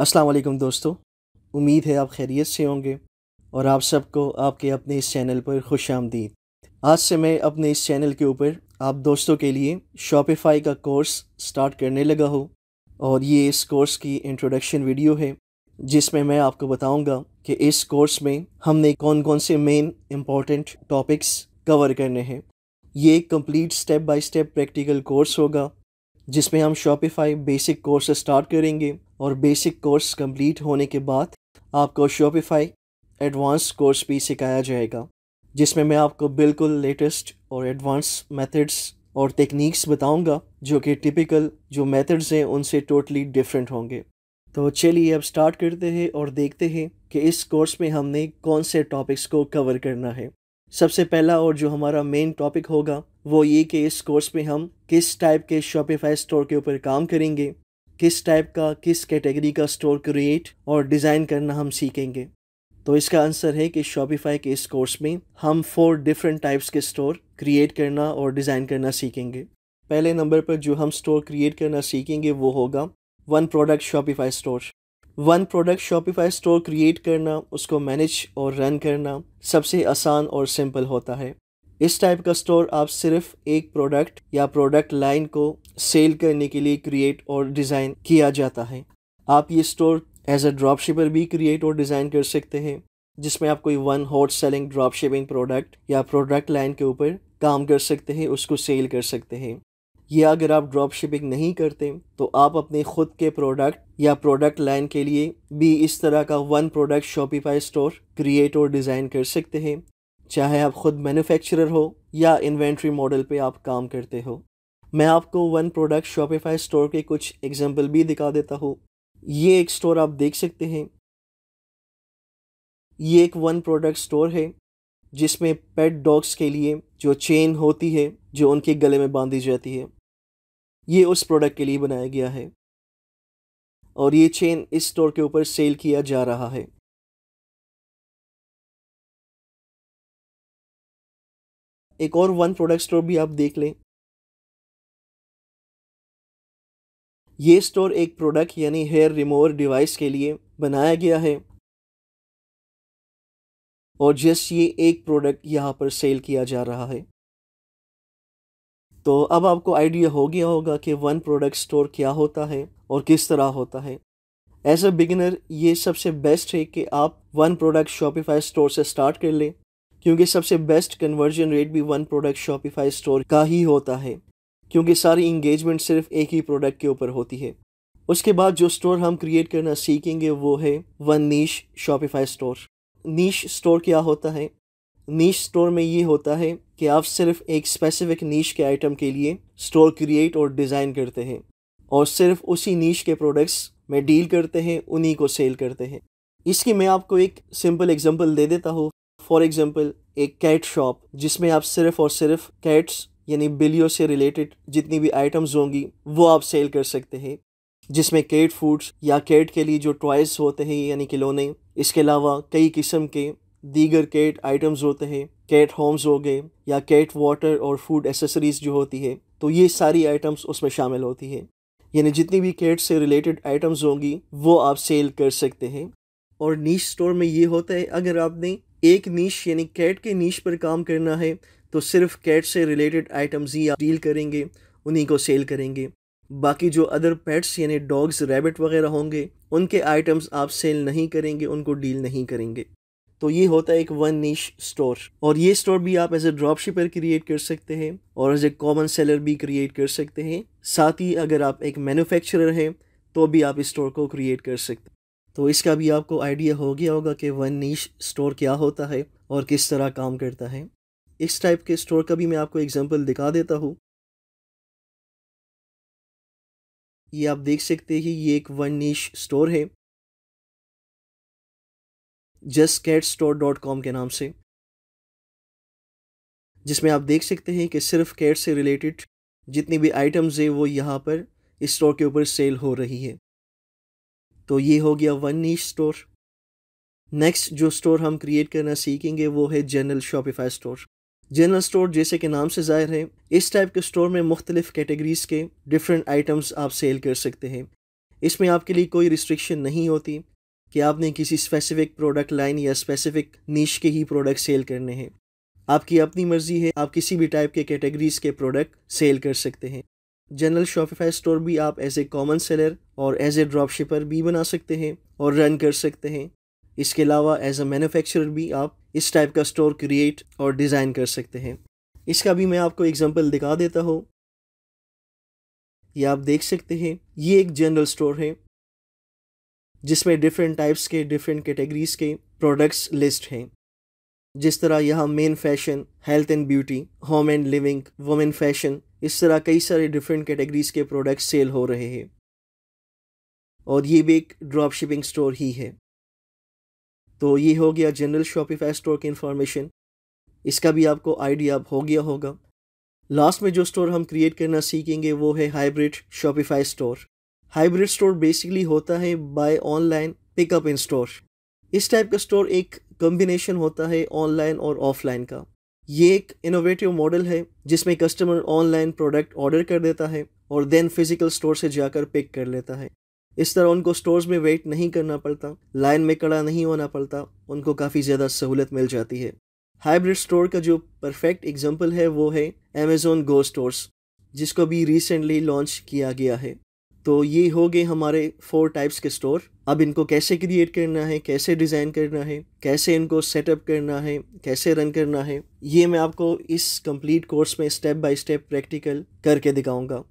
अस्सलाम वालेकुम दोस्तों उम्मीद है आप खैरियत से होंगे और आप सबको आपके अपने इस चैनल पर खुश आमदीद आज से मैं अपने इस चैनल के ऊपर आप दोस्तों के लिए शॉपिफाई का कोर्स स्टार्ट करने लगा हूँ और ये इस कोर्स की इंट्रोडक्शन वीडियो है जिसमें मैं आपको बताऊंगा कि इस कोर्स में हमने कौन कौन से मेन इम्पॉर्टेंट टॉपिक्स कवर करने हैं ये complete step by step practical course होगा जिसमें हम शॉपिफाई बेसिक कोर्स स्टार्ट करेंगे और बेसिक कोर्स कंप्लीट होने के बाद आपको शॉपिफाई एडवांस कोर्स भी सिखाया जाएगा जिसमें मैं आपको बिल्कुल लेटेस्ट और एडवांस मेथड्स और टेक्निक्स बताऊंगा जो कि टिपिकल जो मेथड्स हैं उनसे टोटली डिफरेंट होंगे तो चलिए अब स्टार्ट करते हैं और देखते हैं कि इस कोर्स में हमने कौन से टॉपिक्स को कवर करना है सबसे पहला और जो हमारा मेन टॉपिक होगा वो ये कि इस कोर्स में हम किस टाइप के शॉपिफाई स्टोर के ऊपर काम करेंगे किस टाइप का किस कैटेगरी का स्टोर क्रिएट और डिज़ाइन करना हम सीखेंगे तो इसका आंसर है कि शॉपिफाई के इस कोर्स में हम फोर डिफरेंट टाइप्स के स्टोर क्रिएट करना और डिज़ाइन करना सीखेंगे पहले नंबर पर जो हम स्टोर क्रिएट करना सीखेंगे वो होगा one product Shopify store one product Shopify store create करना उसको मैनेज और रन करना सबसे आसान और सिंपल होता है इस टाइप का स्टोर आप सिर्फ एक प्रोडक्ट या प्रोडक्ट लाइन को सेल करने के लिए क्रिएट और डिज़ाइन किया जाता है आप ये store as a drop shipper भी क्रिएट और डिज़ाइन कर सकते हैं जिसमें आप कोई one hot selling drop shipping product या प्रोडक्ट लाइन के ऊपर काम कर सकते हैं उसको सेल कर सकते हैं या अगर आप ड्रॉप शिपिंग नहीं करते तो आप अपने ख़ुद के प्रोडक्ट या प्रोडक्ट लाइन के लिए भी इस तरह का one product Shopify store create और डिज़ाइन कर सकते हैं चाहे आप ख़ुद मैन्युफैक्चरर हो या इन्वेंट्री मॉडल पे आप काम करते हो मैं आपको वन प्रोडक्ट शॉपिफाई स्टोर के कुछ एग्जाम्पल भी दिखा देता हूँ ये एक स्टोर आप देख सकते हैं ये एक वन प्रोडक्ट स्टोर है जिसमें पेट डॉग्स के लिए जो चेन होती है जो उनके गले में बांधी जाती है ये उस प्रोडक्ट के लिए बनाया गया है और ये चेन इस स्टोर के ऊपर सेल किया जा रहा है एक और वन प्रोडक्ट स्टोर भी आप देख लें ये स्टोर एक प्रोडक्ट यानी हेयर रिमूवर डिवाइस के लिए बनाया गया है और जस्ट ये एक प्रोडक्ट यहाँ पर सेल किया जा रहा है तो अब आपको आइडिया हो गया होगा कि वन प्रोडक्ट स्टोर क्या होता है और किस तरह होता है एज अ बिगिनर ये सबसे बेस्ट है कि आप वन प्रोडक्ट शॉपिफाई स्टोर से स्टार्ट कर लें क्योंकि सबसे बेस्ट कन्वर्जन रेट भी वन प्रोडक्ट शॉपिफाई स्टोर का ही होता है क्योंकि सारी इंगेजमेंट सिर्फ एक ही प्रोडक्ट के ऊपर होती है उसके बाद जो स्टोर हम क्रिएट करना सीखेंगे वो है one niche Shopify store niche store क्या होता है नीश स्टोर में ये होता है कि आप सिर्फ एक स्पेसिफिक नीच के आइटम के लिए स्टोर क्रिएट और डिज़ाइन करते हैं और सिर्फ उसी नीच के प्रोडक्ट्स में डील करते हैं उन्हीं को सेल करते हैं इसकी मैं आपको एक सिंपल एग्जांपल दे देता हूँ फॉर एग्जांपल एक कैट शॉप जिसमें आप सिर्फ और सिर्फ कैट्स यानी बिलियों से रिलेटेड जितनी भी आइटम्स होंगी वो आप सेल कर सकते हैं जिसमें कैट फूड्स या कैट के लिए जो टॉयज होते हैं यानी खिलौने इसके अलावा कई किस्म के दीगर कैट आइटम्स होते हैं कैट होम्स हो गए या कैट वाटर और फूड एसेसरीज जो होती है तो ये सारी आइटम्स उसमें शामिल होती है यानी जितनी भी कैट से रिलेटेड आइटम्स होंगी वो आप सेल कर सकते हैं और नीच स्टोर में ये होता है अगर आपने एक नीच यानी कैट के नीच पर काम करना है तो सिर्फ कैट से रिलेटेड आइटम्स ही आप डील करेंगे उन्हीं को सेल करेंगे बाकी जो अदर पेट्स यानी डॉग्स रैबिट वगैरह होंगे उनके आइटम्स आप सेल नहीं करेंगे उनको डील नहीं करेंगे तो ये होता है एक वन निश स्टोर और ये स्टोर भी आप as a drop shipper create कर सकते हैं और एज ए कॉमन सेलर भी क्रिएट कर सकते हैं साथ ही अगर आप एक मैन्युफैक्चरर हैं तो भी आप इस स्टोर को क्रिएट कर सकते हैं तो इसका भी आपको आइडिया हो गया होगा कि वन नीच स्टोर क्या होता है और किस तरह काम करता है इस टाइप के स्टोर का भी मैं आपको एग्जाम्पल दिखा देता हूँ ये आप देख सकते हैं कि ये एक वन नीच स्टोर है just cat store dot com के नाम से जिसमें आप देख सकते हैं कि सिर्फ कैट से रिलेटेड जितनी भी आइटम्स है वो यहाँ पर स्टोर के ऊपर सेल हो रही है तो ये हो गया वन नीच स्टोर नेक्स्ट जो स्टोर हम क्रिएट करना सीखेंगे वो है general Shopify store general store जैसे कि नाम से ज़ाहिर है इस टाइप के स्टोर में मुख्तलिफ कैटेगरीज़ के डिफरेंट आइटम्स आप सेल कर सकते हैं इसमें आपके लिए कोई रिस्ट्रिक्शन नहीं होती कि आपने किसी स्पेसिफिक प्रोडक्ट लाइन या स्पेसिफिक नीच के ही प्रोडक्ट सेल करने हैं आपकी अपनी मर्जी है आप किसी भी टाइप के कैटेगरीज के प्रोडक्ट सेल कर सकते हैं जनरल शॉपिफाई स्टोर भी आप एज ए कॉमन सेलर और एज ए ड्रॉप शिपर भी बना सकते हैं और रन कर सकते हैं इसके अलावा एज अ मैन्युफैक्चरर भी आप इस टाइप का स्टोर क्रिएट और डिज़ाइन कर सकते हैं इसका भी मैं आपको एग्जांपल दिखा देता हूँ ये आप देख सकते हैं ये एक जनरल स्टोर है जिसमें डिफरेंट टाइप्स के डिफरेंट कैटेगरीज के प्रोडक्ट्स लिस्ट हैं जिस तरह यहाँ men fashion health and beauty home and living women fashion इस तरह कई सारे डिफरेंट कैटेगरीज के प्रोडक्ट सेल हो रहे हैं और ये भी एक ड्रॉप शिपिंग स्टोर ही है तो ये हो गया जनरल शॉपिफाई स्टोर की इन्फॉर्मेशन इसका भी आपको आइडिया हो गया होगा लास्ट में जो स्टोर हम क्रिएट करना सीखेंगे वो है hybrid Shopify store hybrid store basically होता है buy online pickup in store इस टाइप का स्टोर एक कम्बिनेशन होता है ऑनलाइन और ऑफलाइन का ये एक इनोवेटिव मॉडल है जिसमें कस्टमर ऑनलाइन प्रोडक्ट ऑर्डर कर देता है और देन फिजिकल स्टोर से जाकर पिक कर लेता है इस तरह उनको स्टोर्स में वेट नहीं करना पड़ता लाइन में कड़ा नहीं होना पड़ता उनको काफ़ी ज़्यादा सहूलत मिल जाती है हाइब्रिड स्टोर का जो परफेक्ट एग्जांपल है वो है अमेजोन गो स्टोर्स जिसको भी रिसेंटली लॉन्च किया गया है तो ये हो गए हमारे फोर टाइप्स के स्टोर अब इनको कैसे क्रिएट करना है कैसे डिज़ाइन करना है कैसे इनको सेटअप करना है कैसे रन करना है ये मैं आपको इस कंप्लीट कोर्स में स्टेप बाय स्टेप प्रैक्टिकल करके दिखाऊंगा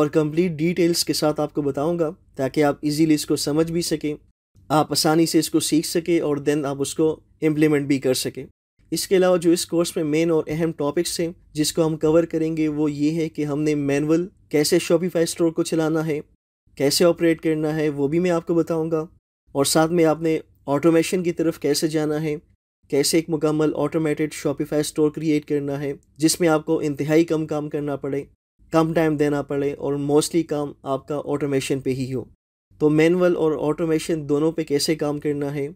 और कंप्लीट डिटेल्स के साथ आपको बताऊंगा ताकि आप इजीली इसको समझ भी सकें आप आसानी से इसको सीख सकें और देन आप उसको इम्प्लीमेंट भी कर सकें इसके अलावा जो इस कोर्स में मेन और अहम टॉपिक्स हैं जिसको हम कवर करेंगे वो ये है कि हमने मैनुअल कैसे शॉपिफाई स्टोर को चलाना है कैसे ऑपरेट करना है वो भी मैं आपको बताऊंगा और साथ में आपने ऑटोमेशन की तरफ कैसे जाना है कैसे एक मुकम्मल ऑटोमेटेड शॉपिफाई स्टोर क्रिएट करना है जिसमें आपको इंतहाई कम काम करना पड़े कम टाइम देना पड़े और मोस्टली काम आपका ऑटोमेशन पे ही हो तो मैनुअल और ऑटोमेशन दोनों पे कैसे काम करना है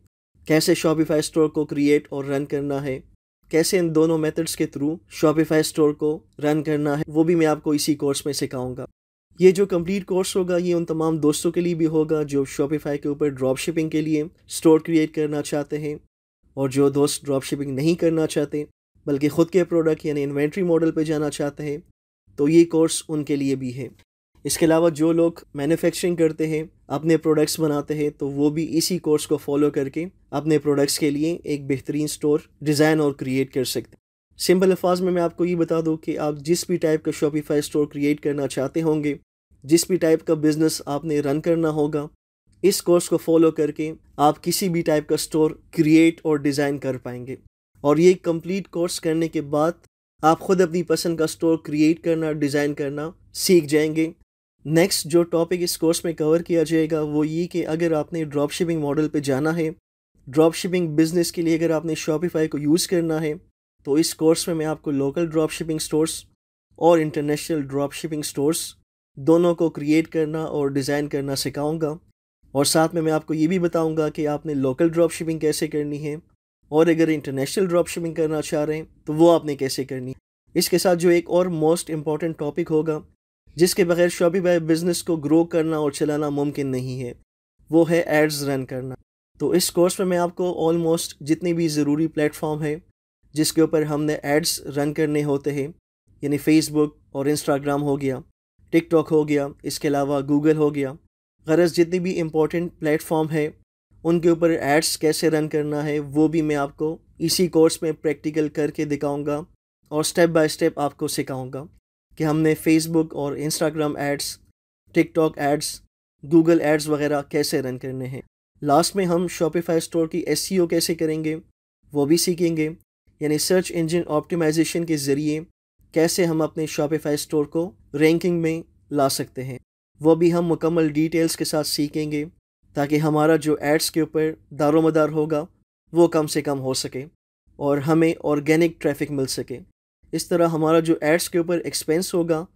कैसे शॉपिफाई स्टोर को क्रिएट और रन करना है कैसे इन दोनों मेथड्स के थ्रू शॉपिफाई स्टोर को रन करना है वो भी मैं आपको इसी कोर्स में सिखाऊंगा ये जो कंप्लीट कोर्स होगा ये उन तमाम दोस्तों के लिए भी होगा जो शॉपिफाई के ऊपर ड्रॉप शिपिंग के लिए स्टोर क्रिएट करना चाहते हैं और जो दोस्त ड्रॉप शिपिंग नहीं करना चाहते बल्कि ख़ुद के प्रोडक्ट यानी इन्वेंट्री मॉडल पर जाना चाहते हैं तो ये कोर्स उनके लिए भी है इसके अलावा जो लोग मैन्युफैक्चरिंग करते हैं अपने प्रोडक्ट्स बनाते हैं तो वो भी इसी कोर्स को फॉलो करके अपने प्रोडक्ट्स के लिए एक बेहतरीन स्टोर डिज़ाइन और क्रिएट कर सकते हैं सिंपल अल्फाज में मैं आपको ये बता दूँ कि आप जिस भी टाइप का शॉपिफाई स्टोर क्रिएट करना चाहते होंगे जिस भी टाइप का बिज़नेस आपने रन करना होगा इस कोर्स को फॉलो करके आप किसी भी टाइप का स्टोर क्रिएट और डिज़ाइन कर पाएंगे और ये कंप्लीट कोर्स करने के बाद आप खुद अपनी पसंद का स्टोर क्रिएट करना डिज़ाइन करना सीख जाएंगे नेक्स्ट जो टॉपिक इस कोर्स में कवर किया जाएगा वो ये कि अगर आपने ड्रॉप शिपिंग मॉडल पर जाना है ड्रॉप शिपिंग बिज़नेस के लिए अगर आपने शॉपिफाई को यूज़ करना है तो इस कोर्स में मैं आपको लोकल ड्रॉप शिपिंग स्टोर्स और इंटरनेशनल ड्रॉप शिपिंग स्टोर्स दोनों को क्रिएट करना और डिज़ाइन करना सिखाऊंगा और साथ में मैं आपको ये भी बताऊंगा कि आपने लोकल ड्रॉप शिपिंग कैसे करनी है और अगर इंटरनेशनल ड्रॉप शिपिंग करना चाह रहे हैं तो वो आपने कैसे करनी है इसके साथ जो एक और मोस्ट इम्पॉर्टेंट टॉपिक होगा जिसके बगैर शॉपिंग बाई बिज़नेस को ग्रो करना और चलाना मुमकिन नहीं है वो है एड्स रन करना तो इस कोर्स में मैं आपको ऑलमोस्ट जितनी भी ज़रूरी प्लेटफॉर्म है जिसके ऊपर हमने एड्स रन करने होते हैं यानी फेसबुक और इंस्टाग्राम हो गया टिकटॉक हो गया इसके अलावा गूगल हो गया गरज जितनी भी इम्पोर्टेंट प्लेटफॉर्म है उनके ऊपर एड्स कैसे रन करना है वो भी मैं आपको इसी कोर्स में प्रैक्टिकल करके दिखाऊंगा और स्टेप बाय स्टेप आपको सिखाऊंगा कि हमने फेसबुक और Instagram ads TikTok ads Google ads वगैरह कैसे रन करने हैं लास्ट में हम शॉपिफाई स्टोर की एस e कैसे करेंगे वो भी सीखेंगे यानी सर्च इंजन ऑप्टिमाइजेशन के ज़रिए कैसे हम अपने शॉपिफाई स्टोर को रैंकिंग में ला सकते हैं वो भी हम मुकम्मल डिटेल्स के साथ सीखेंगे ताकि हमारा जो एड्स के ऊपर दारोमदार होगा वो कम से कम हो सके और हमें ऑर्गेनिक ट्रैफिक मिल सके इस तरह हमारा जो एड्स के ऊपर एक्सपेंस होगा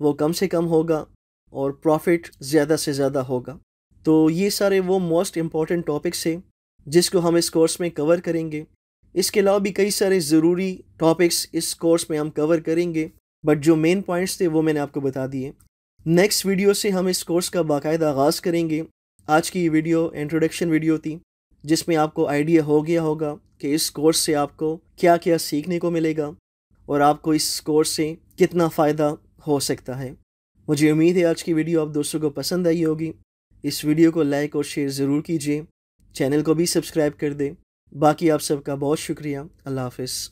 वो कम से कम होगा और प्रॉफिट ज़्यादा से ज़्यादा होगा तो ये सारे वो मोस्ट इम्पॉर्टेंट टॉपिक्स हैं जिसको हम इस कोर्स में कवर करेंगे इसके अलावा भी कई सारे ज़रूरी टॉपिक्स इस कोर्स में हम कवर करेंगे बट जो मेन पॉइंट्स थे वो मैंने आपको बता दिए नेक्स्ट वीडियो से हम इस कोर्स का बाकायदा आगाज़ करेंगे आज की वीडियो इंट्रोडक्शन वीडियो थी जिसमें आपको आइडिया हो गया होगा कि इस कोर्स से आपको क्या क्या सीखने को मिलेगा और आपको इस कोर्स से कितना फ़ायदा हो सकता है मुझे उम्मीद है आज की वीडियो आप दोस्तों को पसंद आई होगी इस वीडियो को लाइक और शेयर ज़रूर कीजिए चैनल को भी सब्सक्राइब कर दें बाकी आप सबका बहुत शुक्रिया अल्लाह हाफिज़